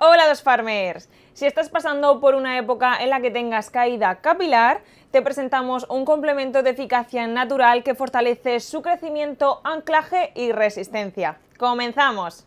Hola los farmers, si estás pasando por una época en la que tengas caída capilar, te presentamos un complemento de eficacia natural que fortalece su crecimiento, anclaje y resistencia. ¡Comenzamos!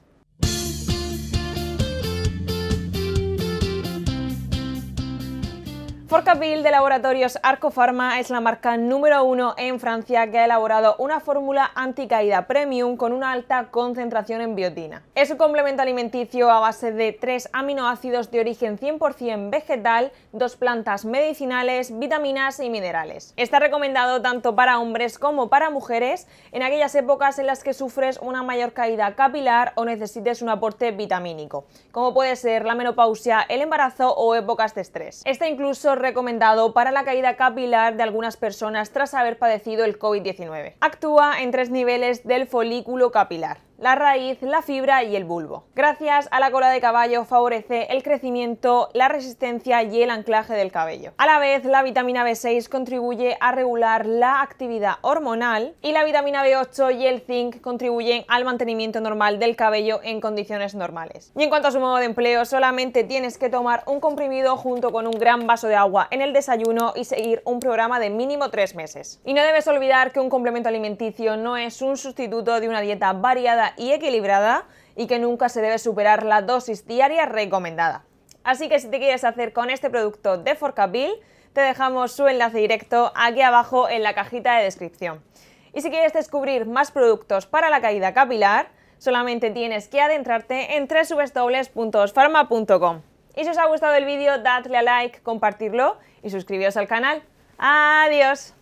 Forcapil de Laboratorios Arcofarma es la marca número uno en Francia que ha elaborado una fórmula anticaída premium con una alta concentración en biotina. Es un complemento alimenticio a base de tres aminoácidos de origen 100% vegetal, dos plantas medicinales, vitaminas y minerales. Está recomendado tanto para hombres como para mujeres en aquellas épocas en las que sufres una mayor caída capilar o necesites un aporte vitamínico, como puede ser la menopausia, el embarazo o épocas de estrés. Esta incluso recomendado para la caída capilar de algunas personas tras haber padecido el COVID-19. Actúa en tres niveles del folículo capilar la raíz, la fibra y el bulbo. Gracias a la cola de caballo favorece el crecimiento, la resistencia y el anclaje del cabello. A la vez, la vitamina B6 contribuye a regular la actividad hormonal y la vitamina B8 y el zinc contribuyen al mantenimiento normal del cabello en condiciones normales. Y en cuanto a su modo de empleo, solamente tienes que tomar un comprimido junto con un gran vaso de agua en el desayuno y seguir un programa de mínimo tres meses. Y no debes olvidar que un complemento alimenticio no es un sustituto de una dieta variada y equilibrada y que nunca se debe superar la dosis diaria recomendada. Así que si te quieres hacer con este producto de Forcapil, te dejamos su enlace directo aquí abajo en la cajita de descripción. Y si quieres descubrir más productos para la caída capilar, solamente tienes que adentrarte en www.ospharma.com Y si os ha gustado el vídeo, dadle a like, compartirlo y suscribiros al canal. ¡Adiós!